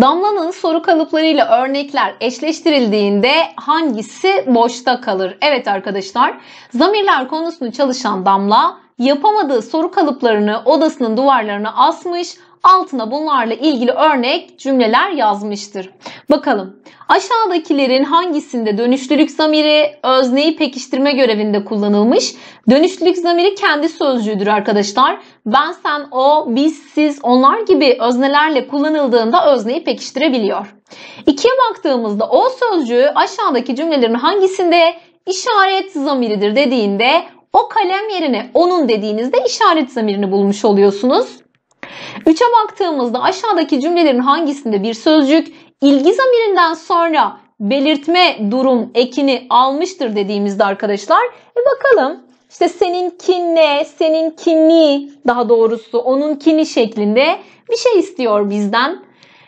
Damlanın soru kalıplarıyla örnekler eşleştirildiğinde hangisi boşta kalır? Evet arkadaşlar, zamirler konusunu çalışan Damla yapamadığı soru kalıplarını odasının duvarlarına asmış altına bunlarla ilgili örnek cümleler yazmıştır. Bakalım aşağıdakilerin hangisinde dönüşlülük zamiri özneyi pekiştirme görevinde kullanılmış? Dönüşlülük zamiri kendi sözcüğüdür arkadaşlar. Ben, sen, o, biz, siz, onlar gibi öznelerle kullanıldığında özneyi pekiştirebiliyor. İkiye baktığımızda o sözcüğü aşağıdaki cümlelerin hangisinde işaret zamiridir dediğinde o kalem yerine onun dediğinizde işaret zamirini bulmuş oluyorsunuz. 3'e baktığımızda aşağıdaki cümlelerin hangisinde bir sözcük ilgi zamirinden sonra belirtme durum ekini almıştır dediğimizde arkadaşlar e bakalım işte senin kinle, senin seninkini daha doğrusu onun kini şeklinde bir şey istiyor bizden.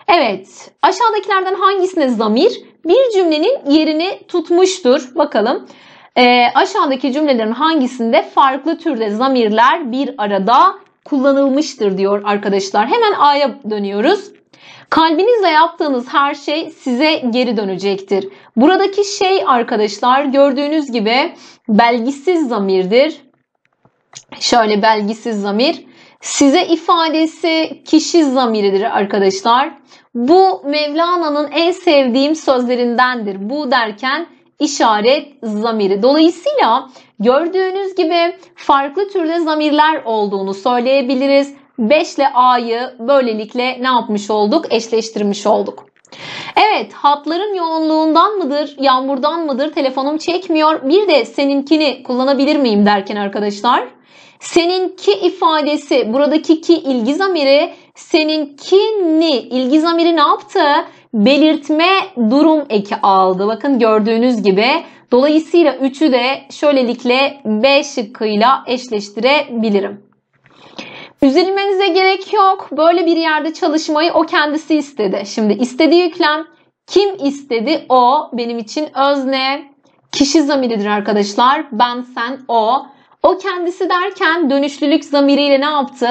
Evet aşağıdakilerden hangisine zamir bir cümlenin yerini tutmuştur. Bakalım e, aşağıdaki cümlelerin hangisinde farklı türde zamirler bir arada kullanılmıştır diyor arkadaşlar. Hemen A'ya dönüyoruz. Kalbinizle yaptığınız her şey size geri dönecektir. Buradaki şey arkadaşlar gördüğünüz gibi belgisiz zamirdir. Şöyle belgisiz zamir. Size ifadesi kişi zamiridir arkadaşlar. Bu Mevlana'nın en sevdiğim sözlerindendir. Bu derken işaret zamiri. Dolayısıyla gördüğünüz gibi farklı türde zamirler olduğunu söyleyebiliriz. 5 ile A'yı böylelikle ne yapmış olduk? Eşleştirmiş olduk. Evet hatların yoğunluğundan mıdır, yağmurdan mıdır, telefonum çekmiyor. Bir de seninkini kullanabilir miyim derken arkadaşlar. Seninki ifadesi buradaki ki ilgi zamiri seninkini ilgi zamiri ne yaptı? belirtme durum eki aldı. Bakın gördüğünüz gibi. Dolayısıyla 3'ü de şöylelikle B şıkkıyla eşleştirebilirim. Üzülmenize gerek yok. Böyle bir yerde çalışmayı o kendisi istedi. Şimdi istediği yüklem kim istedi? O benim için özne. Kişi zamiridir arkadaşlar. Ben, sen, o. O kendisi derken dönüşlülük zamiriyle ne yaptı?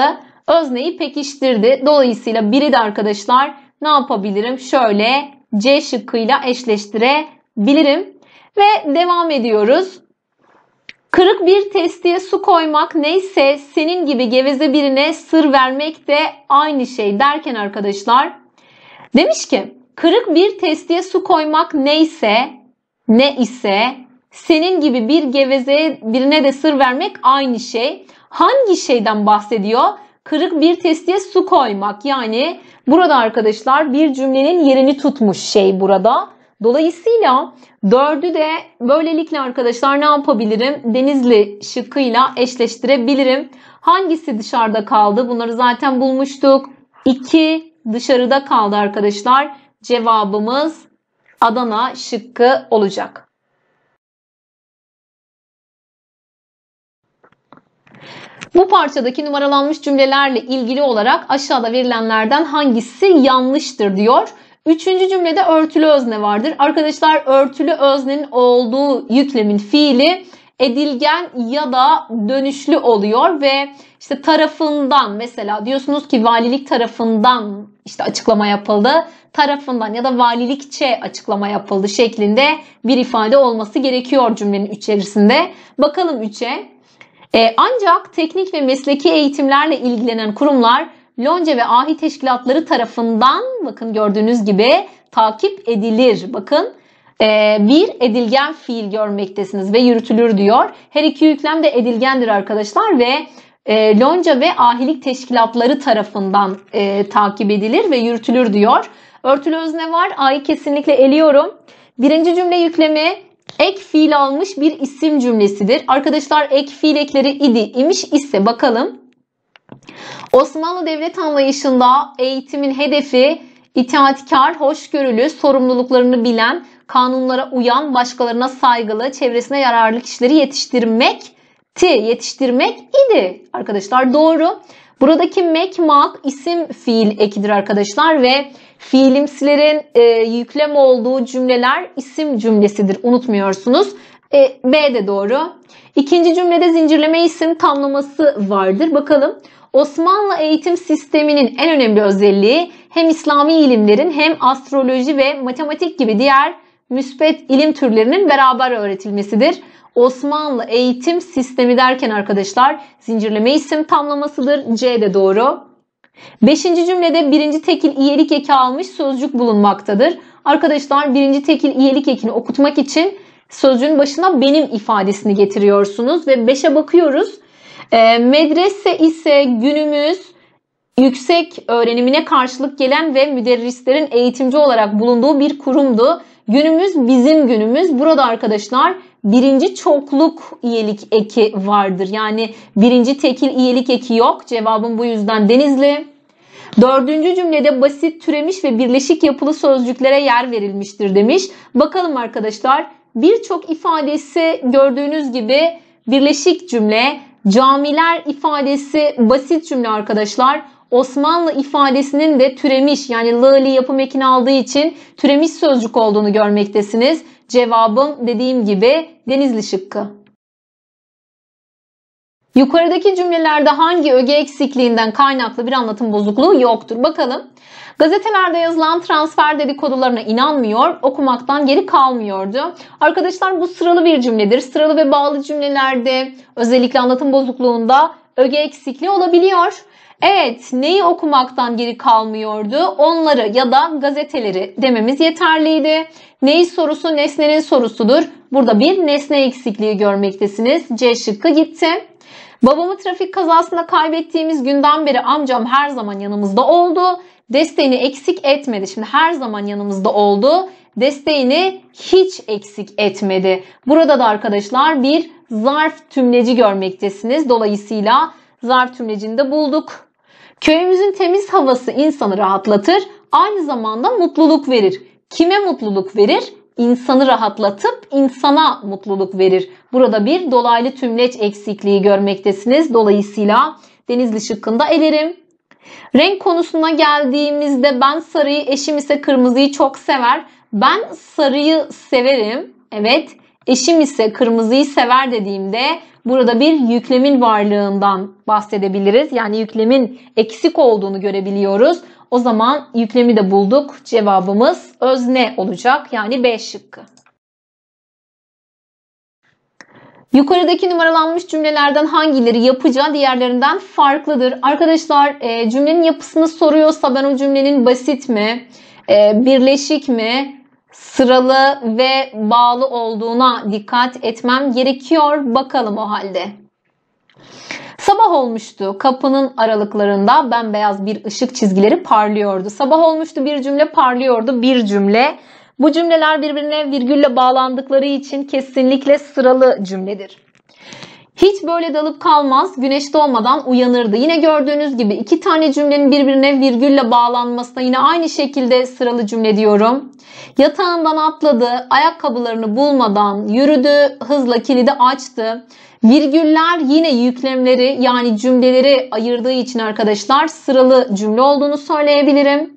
Özneyi pekiştirdi. Dolayısıyla biri de arkadaşlar ne yapabilirim? Şöyle C şıkkıyla eşleştirebilirim. Ve devam ediyoruz. Kırık bir testiye su koymak neyse senin gibi geveze birine sır vermek de aynı şey derken arkadaşlar demiş ki kırık bir testiye su koymak neyse ne ise senin gibi bir geveze birine de sır vermek aynı şey. Hangi şeyden bahsediyor? Kırık bir testiye su koymak yani Burada arkadaşlar bir cümlenin yerini tutmuş şey burada. Dolayısıyla dördü de böylelikle arkadaşlar ne yapabilirim? Denizli şıkkıyla eşleştirebilirim. Hangisi dışarıda kaldı? Bunları zaten bulmuştuk. 2 dışarıda kaldı arkadaşlar. Cevabımız Adana şıkkı olacak. Bu parçadaki numaralanmış cümlelerle ilgili olarak aşağıda verilenlerden hangisi yanlıştır diyor. Üçüncü cümlede örtülü özne vardır. Arkadaşlar örtülü öznenin olduğu yüklemin fiili edilgen ya da dönüşlü oluyor ve işte tarafından mesela diyorsunuz ki valilik tarafından işte açıklama yapıldı. Tarafından ya da valilikçe açıklama yapıldı şeklinde bir ifade olması gerekiyor cümlenin içerisinde. Bakalım 3'e. E, ancak teknik ve mesleki eğitimlerle ilgilenen kurumlar lonca ve ahi teşkilatları tarafından bakın gördüğünüz gibi takip edilir. Bakın e, bir edilgen fiil görmektesiniz ve yürütülür diyor. Her iki yüklem de edilgendir arkadaşlar ve e, lonca ve ahilik teşkilatları tarafından takip edilir ve yürütülür diyor. Örtülü özne var. A'yı kesinlikle eliyorum. Birinci cümle yüklemi ek fiil almış bir isim cümlesidir. Arkadaşlar ek fiil ekleri idi, imiş ise bakalım. Osmanlı devlet anlayışında eğitimin hedefi itaatkar, hoşgörülü, sorumluluklarını bilen, kanunlara uyan, başkalarına saygılı, çevresine yararlı kişileri yetiştirmek ti yetiştirmek idi arkadaşlar doğru. Buradaki mek mak isim fiil ekidir arkadaşlar ve Fiilimsilerin e, yüklem olduğu cümleler isim cümlesidir. Unutmuyorsunuz. E, B de doğru. İkinci cümlede zincirleme isim tamlaması vardır. Bakalım. Osmanlı eğitim sisteminin en önemli özelliği hem İslami ilimlerin hem astroloji ve matematik gibi diğer müspet ilim türlerinin beraber öğretilmesidir. Osmanlı eğitim sistemi derken arkadaşlar zincirleme isim tamlamasıdır. C de doğru. Beşinci cümlede birinci tekil iyelik eki almış sözcük bulunmaktadır. Arkadaşlar birinci tekil iyelik ekini okutmak için sözcüğün başına benim ifadesini getiriyorsunuz ve beşe bakıyoruz. E, medrese ise günümüz yüksek öğrenimine karşılık gelen ve müderrislerin eğitimci olarak bulunduğu bir kurumdu. Günümüz bizim günümüz. Burada arkadaşlar birinci çokluk iyilik eki vardır. Yani birinci tekil iyilik eki yok. Cevabım bu yüzden Denizli. Dördüncü cümlede basit türemiş ve birleşik yapılı sözcüklere yer verilmiştir demiş. Bakalım arkadaşlar birçok ifadesi gördüğünüz gibi birleşik cümle, camiler ifadesi basit cümle arkadaşlar. Osmanlı ifadesinin de türemiş yani lı yapım ekini aldığı için türemiş sözcük olduğunu görmektesiniz. Cevabım dediğim gibi Denizli şıkkı. Yukarıdaki cümlelerde hangi öge eksikliğinden kaynaklı bir anlatım bozukluğu yoktur? Bakalım. Gazetelerde yazılan transfer dedikodularına inanmıyor, okumaktan geri kalmıyordu. Arkadaşlar bu sıralı bir cümledir. Sıralı ve bağlı cümlelerde özellikle anlatım bozukluğunda öge eksikliği olabiliyor. Evet neyi okumaktan geri kalmıyordu? Onları ya da gazeteleri dememiz yeterliydi. Neyi sorusu nesnenin sorusudur. Burada bir nesne eksikliği görmektesiniz. C şıkkı gitti. Babamı trafik kazasında kaybettiğimiz günden beri amcam her zaman yanımızda oldu. Desteğini eksik etmedi. Şimdi her zaman yanımızda oldu. Desteğini hiç eksik etmedi. Burada da arkadaşlar bir zarf tümleci görmektesiniz. Dolayısıyla zarf tümlecini de bulduk. Köyümüzün temiz havası insanı rahatlatır, aynı zamanda mutluluk verir. Kime mutluluk verir? İnsanı rahatlatıp insana mutluluk verir. Burada bir dolaylı tümleç eksikliği görmektesiniz. Dolayısıyla Denizli şıkkında elerim. Renk konusuna geldiğimizde ben sarıyı, eşim ise kırmızıyı çok sever. Ben sarıyı severim. Evet. Eşim ise kırmızıyı sever dediğimde burada bir yüklemin varlığından bahsedebiliriz. Yani yüklemin eksik olduğunu görebiliyoruz. O zaman yüklemi de bulduk. Cevabımız özne olacak. Yani B şıkkı. Yukarıdaki numaralanmış cümlelerden hangileri yapıca diğerlerinden farklıdır? Arkadaşlar e, cümlenin yapısını soruyorsa ben o cümlenin basit mi, e, birleşik mi, sıralı ve bağlı olduğuna dikkat etmem gerekiyor. Bakalım o halde. Sabah olmuştu. Kapının aralıklarında bembeyaz bir ışık çizgileri parlıyordu. Sabah olmuştu bir cümle parlıyordu bir cümle. Bu cümleler birbirine virgülle bağlandıkları için kesinlikle sıralı cümledir. Hiç böyle dalıp kalmaz, Güneş doğmadan uyanırdı. Yine gördüğünüz gibi iki tane cümlenin birbirine virgülle bağlanmasına yine aynı şekilde sıralı cümle diyorum. Yatağından atladı, ayakkabılarını bulmadan yürüdü, hızla kilidi açtı. Virgüller yine yüklemleri yani cümleleri ayırdığı için arkadaşlar sıralı cümle olduğunu söyleyebilirim.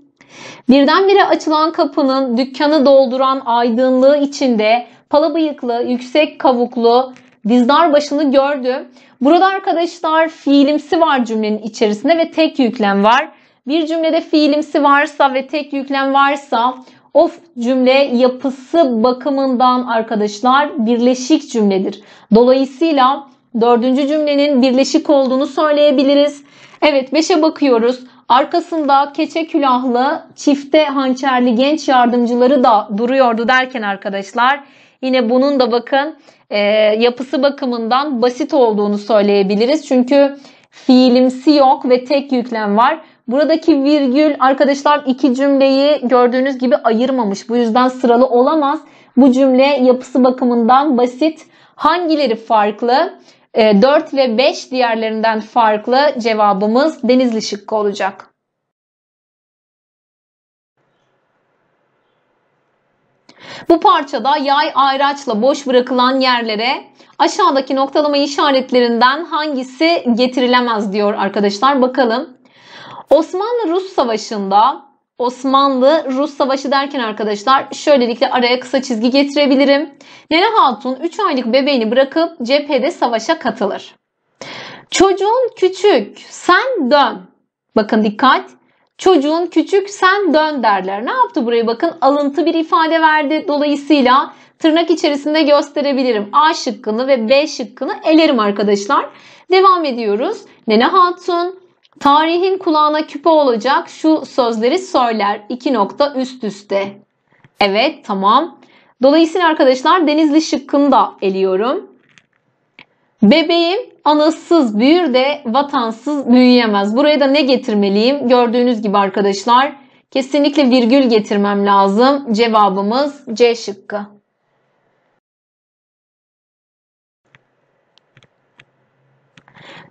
Birdenbire açılan kapının dükkanı dolduran aydınlığı içinde pala bıyıklı, yüksek kavuklu, Dizdar başını gördü. Burada arkadaşlar fiilimsi var cümlenin içerisinde ve tek yüklem var. Bir cümlede fiilimsi varsa ve tek yüklem varsa o cümle yapısı bakımından arkadaşlar birleşik cümledir. Dolayısıyla dördüncü cümlenin birleşik olduğunu söyleyebiliriz. Evet 5'e bakıyoruz. Arkasında keçe külahlı çifte hançerli genç yardımcıları da duruyordu derken arkadaşlar Yine bunun da bakın e, yapısı bakımından basit olduğunu söyleyebiliriz. Çünkü fiilimsi yok ve tek yüklem var. Buradaki virgül arkadaşlar iki cümleyi gördüğünüz gibi ayırmamış. Bu yüzden sıralı olamaz. Bu cümle yapısı bakımından basit. Hangileri farklı? 4 e, ve 5 diğerlerinden farklı cevabımız denizli şıkkı olacak. Bu parçada yay ayraçla boş bırakılan yerlere aşağıdaki noktalama işaretlerinden hangisi getirilemez diyor arkadaşlar. Bakalım. Osmanlı-Rus Savaşı'nda Osmanlı-Rus Savaşı derken arkadaşlar şöylelikle araya kısa çizgi getirebilirim. Nene Hatun 3 aylık bebeğini bırakıp cephede savaşa katılır. Çocuğun küçük, sen dön. Bakın dikkat. Çocuğun küçük sen dön derler. Ne yaptı burayı bakın alıntı bir ifade verdi. Dolayısıyla tırnak içerisinde gösterebilirim. A şıkkını ve B şıkkını elerim arkadaşlar. Devam ediyoruz. Nene Hatun tarihin kulağına küpe olacak şu sözleri söyler. İki nokta üst üste. Evet tamam. Dolayısıyla arkadaşlar Denizli şıkkını da eliyorum. Bebeğim Anasız büyür de vatansız büyüyemez. Buraya da ne getirmeliyim? Gördüğünüz gibi arkadaşlar kesinlikle virgül getirmem lazım. Cevabımız C şıkkı.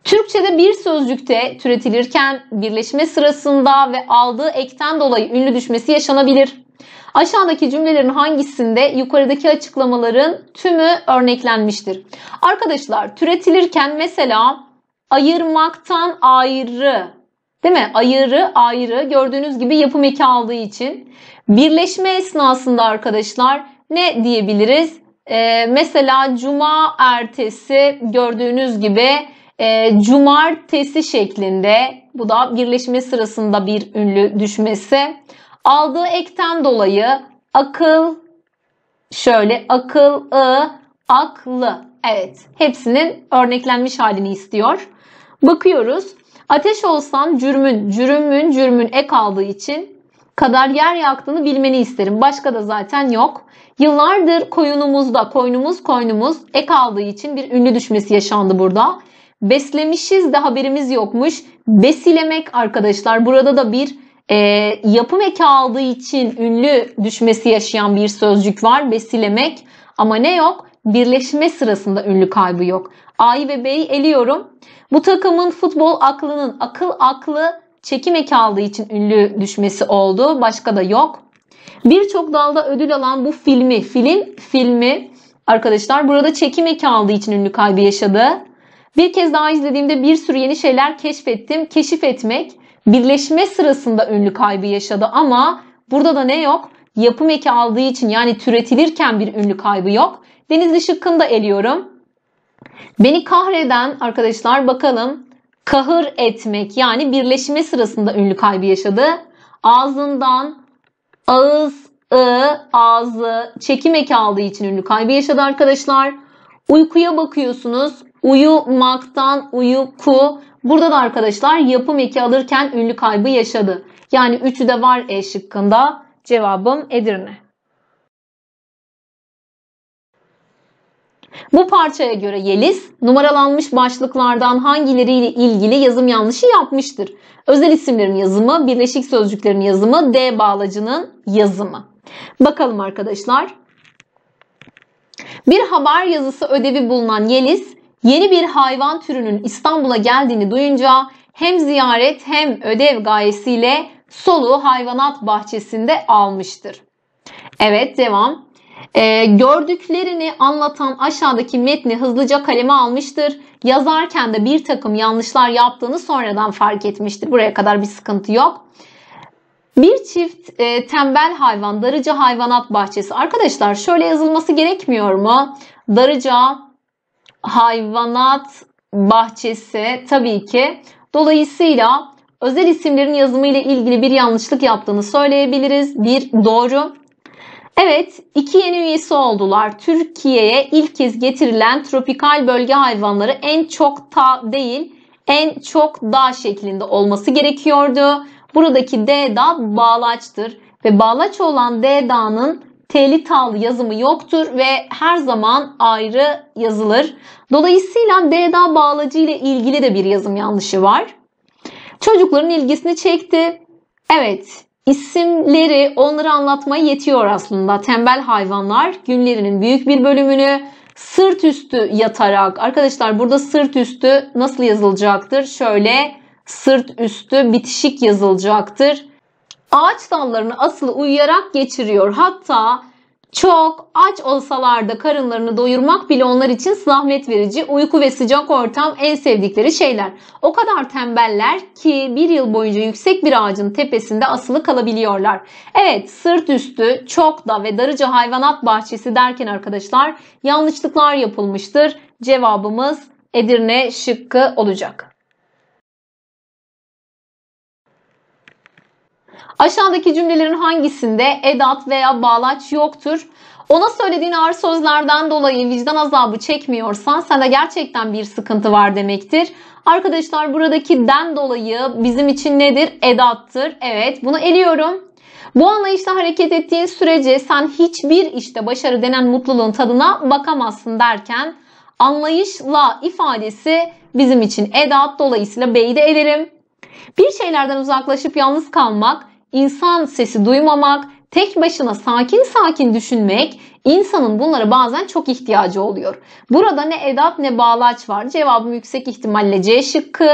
Türkçe'de bir sözcükte türetilirken birleşme sırasında ve aldığı ekten dolayı ünlü düşmesi yaşanabilir. Aşağıdaki cümlelerin hangisinde yukarıdaki açıklamaların tümü örneklenmiştir? Arkadaşlar türetilirken mesela ayırmaktan ayrı Değil mi? Ayırı ayrı gördüğünüz gibi yapım eki aldığı için. Birleşme esnasında arkadaşlar ne diyebiliriz? Ee, mesela cuma ertesi gördüğünüz gibi e, cumartesi şeklinde bu da birleşme sırasında bir ünlü düşmesi. Aldığı ekten dolayı akıl şöyle akıl ı aklı. Evet hepsinin örneklenmiş halini istiyor. Bakıyoruz. Ateş olsan cürmün, cürümün, cürmün ek aldığı için kadar yer yaktığını bilmeni isterim. Başka da zaten yok. Yıllardır koyunumuzda, koynumuz koynumuz ek aldığı için bir ünlü düşmesi yaşandı burada. Beslemişiz de haberimiz yokmuş. Besilemek arkadaşlar burada da bir e, ee, yapım eki aldığı için ünlü düşmesi yaşayan bir sözcük var besilemek ama ne yok? Birleşme sırasında ünlü kaybı yok. A'yı ve B'yi eliyorum. Bu takımın futbol aklının akıl aklı çekim eki aldığı için ünlü düşmesi oldu. Başka da yok. Birçok dalda ödül alan bu filmi, film filmi arkadaşlar burada çekim eki aldığı için ünlü kaybı yaşadı. Bir kez daha izlediğimde bir sürü yeni şeyler keşfettim. Keşif etmek Birleşme sırasında ünlü kaybı yaşadı ama burada da ne yok? Yapım eki aldığı için yani türetilirken bir ünlü kaybı yok. Denizli şıkkını da eliyorum. Beni kahreden arkadaşlar bakalım. Kahır etmek yani birleşme sırasında ünlü kaybı yaşadı. Ağzından ağız, ı, ağzı çekim eki aldığı için ünlü kaybı yaşadı arkadaşlar. Uykuya bakıyorsunuz. Uyumaktan uyku. Burada da arkadaşlar yapım eki alırken ünlü kaybı yaşadı. Yani üçü de var E şıkkında. Cevabım Edirne. Bu parçaya göre Yeliz numaralanmış başlıklardan hangileriyle ilgili yazım yanlışı yapmıştır? Özel isimlerin yazımı, birleşik sözcüklerin yazımı, D bağlacının yazımı. Bakalım arkadaşlar. Bir haber yazısı ödevi bulunan Yeliz Yeni bir hayvan türünün İstanbul'a geldiğini duyunca hem ziyaret hem ödev gayesiyle soluğu hayvanat bahçesinde almıştır. Evet devam. Ee, gördüklerini anlatan aşağıdaki metni hızlıca kaleme almıştır. Yazarken de bir takım yanlışlar yaptığını sonradan fark etmiştir. Buraya kadar bir sıkıntı yok. Bir çift e, tembel hayvan darıca hayvanat bahçesi. Arkadaşlar şöyle yazılması gerekmiyor mu? Darıca hayvanat bahçesi tabii ki. Dolayısıyla özel isimlerin yazımı ile ilgili bir yanlışlık yaptığını söyleyebiliriz. Bir doğru. Evet, iki yeni üyesi oldular. Türkiye'ye ilk kez getirilen tropikal bölge hayvanları en çok ta değil, en çok da şeklinde olması gerekiyordu. Buradaki D da bağlaçtır ve bağlaç olan D dağının T'li tal yazımı yoktur ve her zaman ayrı yazılır. Dolayısıyla D'da bağlacı ile ilgili de bir yazım yanlışı var. Çocukların ilgisini çekti. Evet, isimleri onları anlatmaya yetiyor aslında. Tembel hayvanlar günlerinin büyük bir bölümünü sırt üstü yatarak. Arkadaşlar burada sırt üstü nasıl yazılacaktır? Şöyle sırt üstü bitişik yazılacaktır ağaç dallarını asılı uyuyarak geçiriyor. Hatta çok aç olsalar da karınlarını doyurmak bile onlar için zahmet verici. Uyku ve sıcak ortam en sevdikleri şeyler. O kadar tembeller ki bir yıl boyunca yüksek bir ağacın tepesinde asılı kalabiliyorlar. Evet sırt üstü çok da ve darıca hayvanat bahçesi derken arkadaşlar yanlışlıklar yapılmıştır. Cevabımız Edirne şıkkı olacak. Aşağıdaki cümlelerin hangisinde edat veya bağlaç yoktur? Ona söylediğin ağır sözlerden dolayı vicdan azabı çekmiyorsan sende gerçekten bir sıkıntı var demektir. Arkadaşlar buradaki den dolayı bizim için nedir? Edattır. Evet bunu eliyorum. Bu anlayışla hareket ettiğin sürece sen hiçbir işte başarı denen mutluluğun tadına bakamazsın derken anlayışla ifadesi bizim için edat dolayısıyla B'yi de elerim. Bir şeylerden uzaklaşıp yalnız kalmak insan sesi duymamak, tek başına sakin sakin düşünmek insanın bunlara bazen çok ihtiyacı oluyor. Burada ne edat ne bağlaç var. Cevabım yüksek ihtimalle C şıkkı.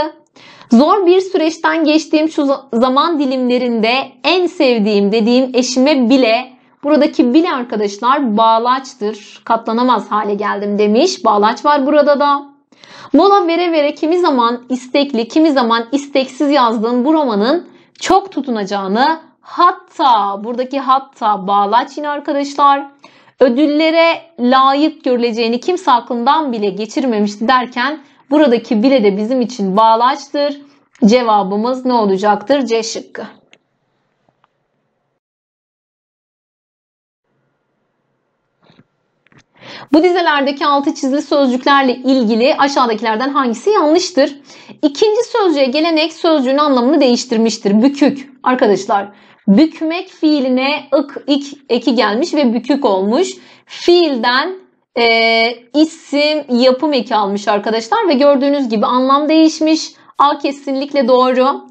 Zor bir süreçten geçtiğim şu zaman dilimlerinde en sevdiğim dediğim eşime bile buradaki bile arkadaşlar bağlaçtır. Katlanamaz hale geldim demiş. Bağlaç var burada da. Mola vere vere kimi zaman istekli kimi zaman isteksiz yazdığım bu romanın çok tutunacağını hatta buradaki hatta bağlaç yine arkadaşlar ödüllere layık görüleceğini kimse aklından bile geçirmemişti derken buradaki bile de bizim için bağlaçtır. Cevabımız ne olacaktır? C şıkkı. Bu dizelerdeki altı çizili sözcüklerle ilgili aşağıdakilerden hangisi yanlıştır? İkinci sözcüğe gelenek sözcüğün anlamını değiştirmiştir. Bükük. Arkadaşlar bükmek fiiline ık ik eki gelmiş ve bükük olmuş. Fiilden e, isim yapım eki almış arkadaşlar ve gördüğünüz gibi anlam değişmiş. A kesinlikle doğru.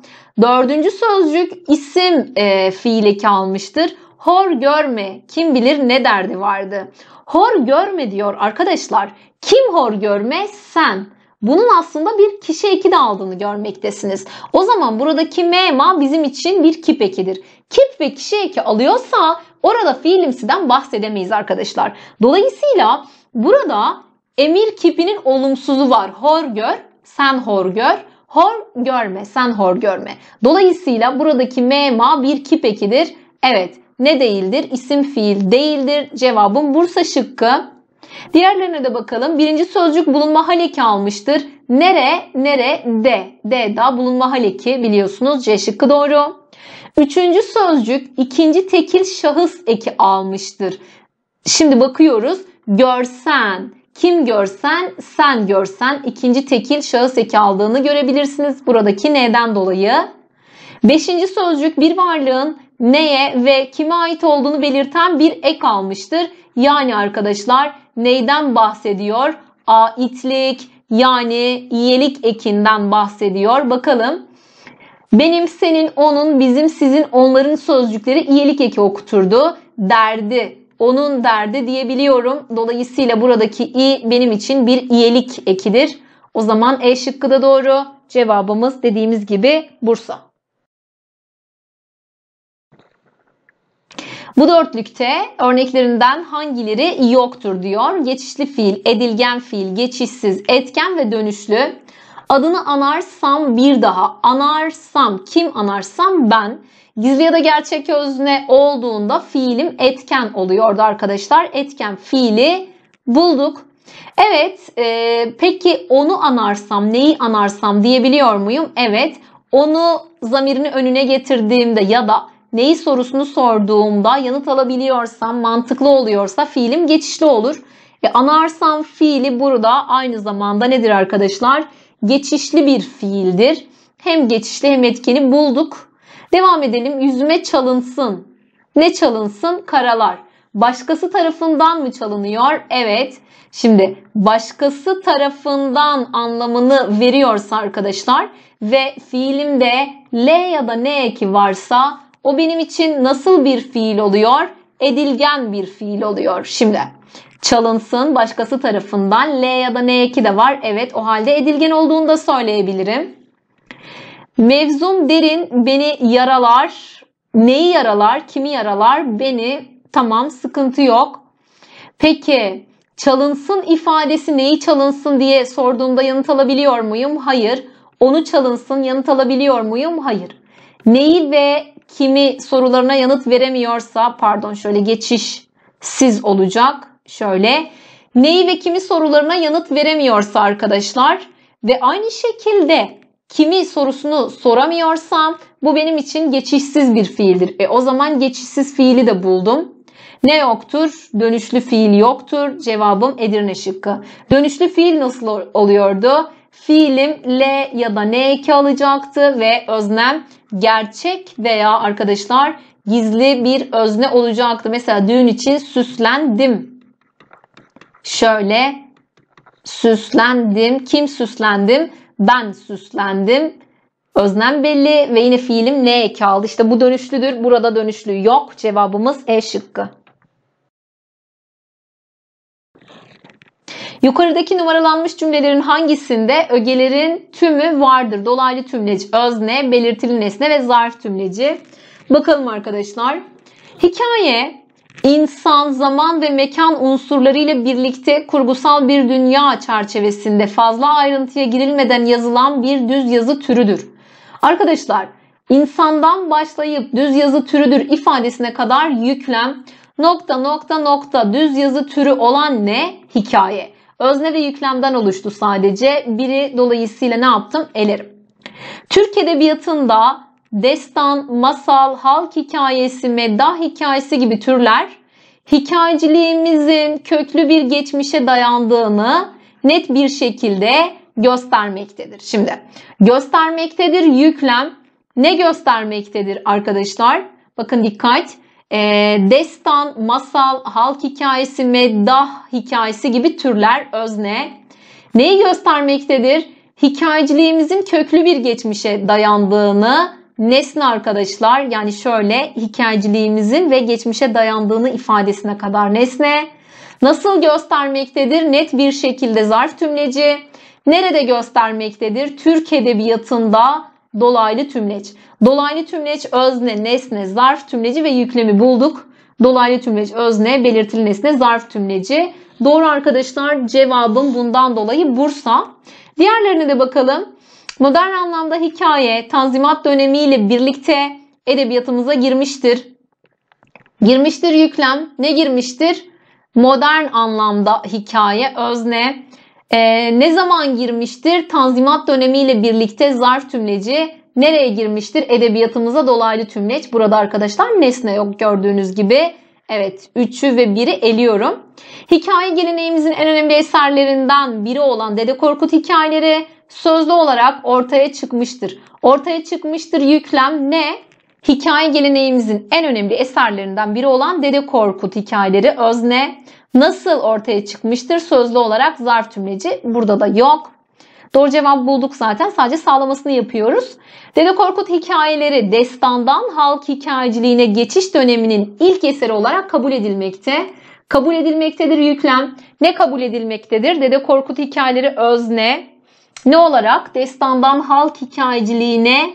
Dördüncü sözcük isim e, fiil eki almıştır hor görme kim bilir ne derdi vardı. Hor görme diyor arkadaşlar. Kim hor görme? Sen. Bunun aslında bir kişi eki de aldığını görmektesiniz. O zaman buradaki mema bizim için bir kip ekidir. Kip ve kişi eki alıyorsa orada fiilimsiden bahsedemeyiz arkadaşlar. Dolayısıyla burada emir kipinin olumsuzu var. Hor gör, sen hor gör. Hor görme, sen hor görme. Dolayısıyla buradaki mema bir kip ekidir. Evet, ne değildir? İsim fiil değildir. Cevabım Bursa şıkkı. Diğerlerine de bakalım. Birinci sözcük bulunma haleki almıştır. Nere, nere, de. De da bulunma haleki biliyorsunuz. C şıkkı doğru. Üçüncü sözcük ikinci tekil şahıs eki almıştır. Şimdi bakıyoruz. Görsen. Kim görsen, sen görsen ikinci tekil şahıs eki aldığını görebilirsiniz. Buradaki neden dolayı. Beşinci sözcük bir varlığın neye ve kime ait olduğunu belirten bir ek almıştır. Yani arkadaşlar neyden bahsediyor? Aitlik yani iyilik ekinden bahsediyor. Bakalım. Benim, senin, onun, bizim, sizin, onların sözcükleri iyilik eki okuturdu. Derdi, onun derdi diyebiliyorum. Dolayısıyla buradaki i benim için bir iyilik ekidir. O zaman E şıkkı da doğru. Cevabımız dediğimiz gibi Bursa. Bu dörtlükte örneklerinden hangileri yoktur diyor. Geçişli fiil, edilgen fiil, geçişsiz, etken ve dönüşlü. Adını anarsam bir daha. Anarsam kim anarsam ben. Gizli ya da gerçek özne olduğunda fiilim etken oluyordu arkadaşlar. Etken fiili bulduk. Evet e, peki onu anarsam neyi anarsam diyebiliyor muyum? Evet onu zamirini önüne getirdiğimde ya da neyi sorusunu sorduğumda yanıt alabiliyorsam, mantıklı oluyorsa fiilim geçişli olur. E, anarsam fiili burada aynı zamanda nedir arkadaşlar? Geçişli bir fiildir. Hem geçişli hem etkeni bulduk. Devam edelim. Yüzüme çalınsın. Ne çalınsın? Karalar. Başkası tarafından mı çalınıyor? Evet. Şimdi başkası tarafından anlamını veriyorsa arkadaşlar ve fiilimde L ya da N eki varsa o benim için nasıl bir fiil oluyor? Edilgen bir fiil oluyor. Şimdi çalınsın başkası tarafından L ya da N2 de var. Evet o halde edilgen olduğunu da söyleyebilirim. Mevzum derin beni yaralar. Neyi yaralar? Kimi yaralar? Beni tamam sıkıntı yok. Peki çalınsın ifadesi neyi çalınsın diye sorduğumda yanıt alabiliyor muyum? Hayır. Onu çalınsın yanıt alabiliyor muyum? Hayır. Neyi ve kimi sorularına yanıt veremiyorsa pardon şöyle geçiş siz olacak. Şöyle neyi ve kimi sorularına yanıt veremiyorsa arkadaşlar ve aynı şekilde kimi sorusunu soramıyorsam bu benim için geçişsiz bir fiildir. E o zaman geçişsiz fiili de buldum. Ne yoktur? Dönüşlü fiil yoktur. Cevabım Edirne şıkkı. Dönüşlü fiil nasıl oluyordu? Fiilim L ya da N2 alacaktı ve öznem gerçek veya arkadaşlar gizli bir özne olacaktı. Mesela düğün için süslendim. Şöyle süslendim. Kim süslendim? Ben süslendim. Öznem belli ve yine fiilim N2 aldı. İşte bu dönüşlüdür. Burada dönüşlü yok. Cevabımız E şıkkı. Yukarıdaki numaralanmış cümlelerin hangisinde ögelerin tümü vardır? Dolaylı tümleci, özne, belirtili nesne ve zarf tümleci. Bakalım arkadaşlar. Hikaye insan, zaman ve mekan unsurları ile birlikte kurgusal bir dünya çerçevesinde fazla ayrıntıya girilmeden yazılan bir düz yazı türüdür. Arkadaşlar, insandan başlayıp düz yazı türüdür ifadesine kadar yüklem nokta nokta nokta düz yazı türü olan ne? Hikaye. Özne ve yüklemden oluştu sadece. Biri dolayısıyla ne yaptım? Elerim. Türk edebiyatında destan, masal, halk hikayesi, meddah hikayesi gibi türler hikayeciliğimizin köklü bir geçmişe dayandığını net bir şekilde göstermektedir. Şimdi göstermektedir yüklem ne göstermektedir arkadaşlar? Bakın dikkat e, destan, masal, halk hikayesi, meddah hikayesi gibi türler özne. Neyi göstermektedir? Hikayeciliğimizin köklü bir geçmişe dayandığını nesne arkadaşlar yani şöyle hikayeciliğimizin ve geçmişe dayandığını ifadesine kadar nesne. Nasıl göstermektedir? Net bir şekilde zarf tümleci. Nerede göstermektedir? Türk edebiyatında dolaylı tümleç. Dolaylı tümleç özne, nesne, zarf tümleci ve yüklemi bulduk. Dolaylı tümleç özne, belirtili nesne, zarf tümleci. Doğru arkadaşlar cevabım bundan dolayı Bursa. Diğerlerine de bakalım. Modern anlamda hikaye Tanzimat dönemiyle birlikte edebiyatımıza girmiştir. Girmiştir yüklem. Ne girmiştir? Modern anlamda hikaye, özne, ee, ne zaman girmiştir? Tanzimat dönemiyle birlikte zarf tümleci nereye girmiştir? Edebiyatımıza dolaylı tümleç. Burada arkadaşlar nesne yok gördüğünüz gibi. Evet 3'ü ve 1'i eliyorum. Hikaye geleneğimizin en önemli eserlerinden biri olan Dede Korkut hikayeleri sözlü olarak ortaya çıkmıştır. Ortaya çıkmıştır yüklem ne? Hikaye geleneğimizin en önemli eserlerinden biri olan Dede Korkut hikayeleri özne nasıl ortaya çıkmıştır? Sözlü olarak zarf cümleci burada da yok. Doğru cevap bulduk zaten. Sadece sağlamasını yapıyoruz. Dede Korkut hikayeleri destandan halk hikayeciliğine geçiş döneminin ilk eseri olarak kabul edilmekte. Kabul edilmektedir yüklem. Ne kabul edilmektedir? Dede Korkut hikayeleri özne. Ne olarak? Destandan halk hikayeciliğine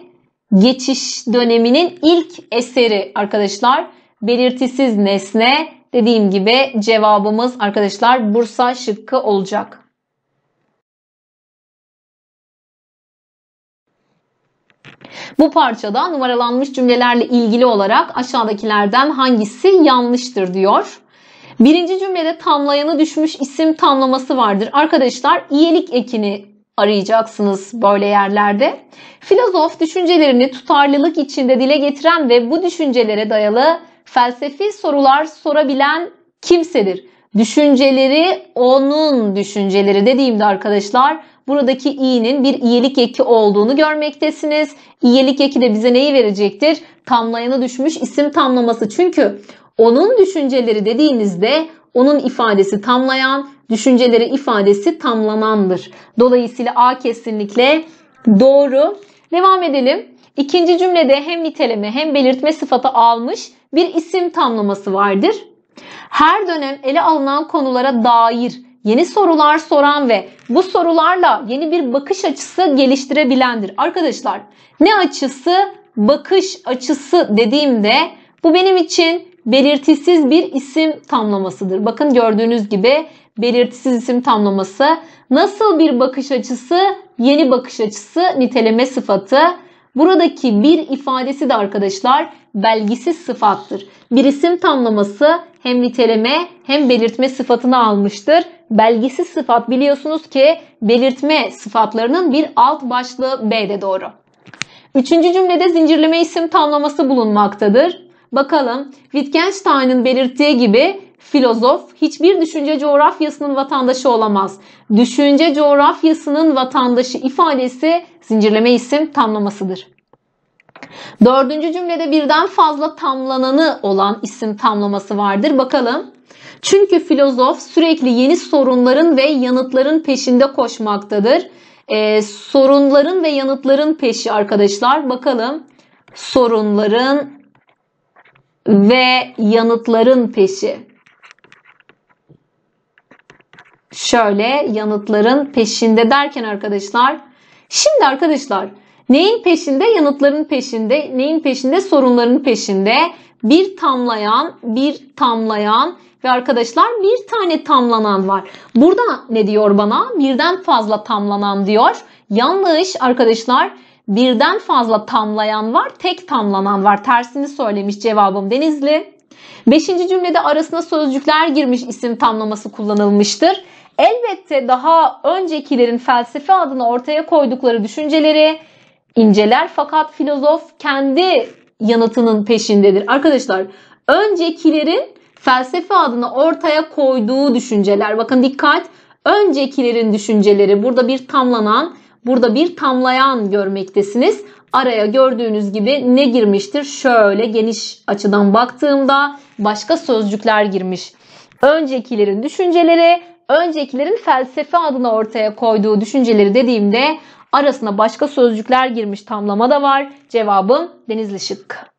geçiş döneminin ilk eseri arkadaşlar. Belirtisiz nesne Dediğim gibi cevabımız arkadaşlar Bursa şıkkı olacak. Bu parçada numaralanmış cümlelerle ilgili olarak aşağıdakilerden hangisi yanlıştır diyor. Birinci cümlede tamlayanı düşmüş isim tamlaması vardır. Arkadaşlar iyilik ekini arayacaksınız böyle yerlerde. Filozof düşüncelerini tutarlılık içinde dile getiren ve bu düşüncelere dayalı felsefi sorular sorabilen kimsedir. Düşünceleri onun düşünceleri dediğimde arkadaşlar buradaki i'nin bir iyilik eki olduğunu görmektesiniz. İyilik eki de bize neyi verecektir? Tamlayana düşmüş isim tamlaması. Çünkü onun düşünceleri dediğinizde onun ifadesi tamlayan, düşünceleri ifadesi tamlanandır. Dolayısıyla A kesinlikle doğru. Devam edelim. İkinci cümlede hem niteleme hem belirtme sıfatı almış bir isim tamlaması vardır. Her dönem ele alınan konulara dair yeni sorular soran ve bu sorularla yeni bir bakış açısı geliştirebilendir. Arkadaşlar ne açısı? Bakış açısı dediğimde bu benim için belirtisiz bir isim tamlamasıdır. Bakın gördüğünüz gibi belirtisiz isim tamlaması nasıl bir bakış açısı? Yeni bakış açısı niteleme sıfatı Buradaki bir ifadesi de arkadaşlar belgisiz sıfattır. Bir isim tamlaması hem niteleme hem belirtme sıfatını almıştır. Belgisiz sıfat biliyorsunuz ki belirtme sıfatlarının bir alt başlığı B'de doğru. Üçüncü cümlede zincirleme isim tamlaması bulunmaktadır. Bakalım Wittgenstein'ın belirttiği gibi filozof hiçbir düşünce coğrafyasının vatandaşı olamaz. Düşünce coğrafyasının vatandaşı ifadesi zincirleme isim tamlamasıdır. Dördüncü cümlede birden fazla tamlananı olan isim tamlaması vardır. Bakalım. Çünkü filozof sürekli yeni sorunların ve yanıtların peşinde koşmaktadır. Ee, sorunların ve yanıtların peşi arkadaşlar. Bakalım. Sorunların ve yanıtların peşi şöyle yanıtların peşinde derken arkadaşlar. Şimdi arkadaşlar neyin peşinde? Yanıtların peşinde. Neyin peşinde? Sorunların peşinde. Bir tamlayan, bir tamlayan ve arkadaşlar bir tane tamlanan var. Burada ne diyor bana? Birden fazla tamlanan diyor. Yanlış arkadaşlar birden fazla tamlayan var, tek tamlanan var. Tersini söylemiş cevabım Denizli. Beşinci cümlede arasına sözcükler girmiş isim tamlaması kullanılmıştır elbette daha öncekilerin felsefe adını ortaya koydukları düşünceleri inceler fakat filozof kendi yanıtının peşindedir. Arkadaşlar öncekilerin felsefe adını ortaya koyduğu düşünceler. Bakın dikkat öncekilerin düşünceleri burada bir tamlanan burada bir tamlayan görmektesiniz. Araya gördüğünüz gibi ne girmiştir? Şöyle geniş açıdan baktığımda başka sözcükler girmiş. Öncekilerin düşünceleri öncekilerin felsefe adına ortaya koyduğu düşünceleri dediğimde arasına başka sözcükler girmiş tamlama da var. Cevabım Denizli Şıkkı.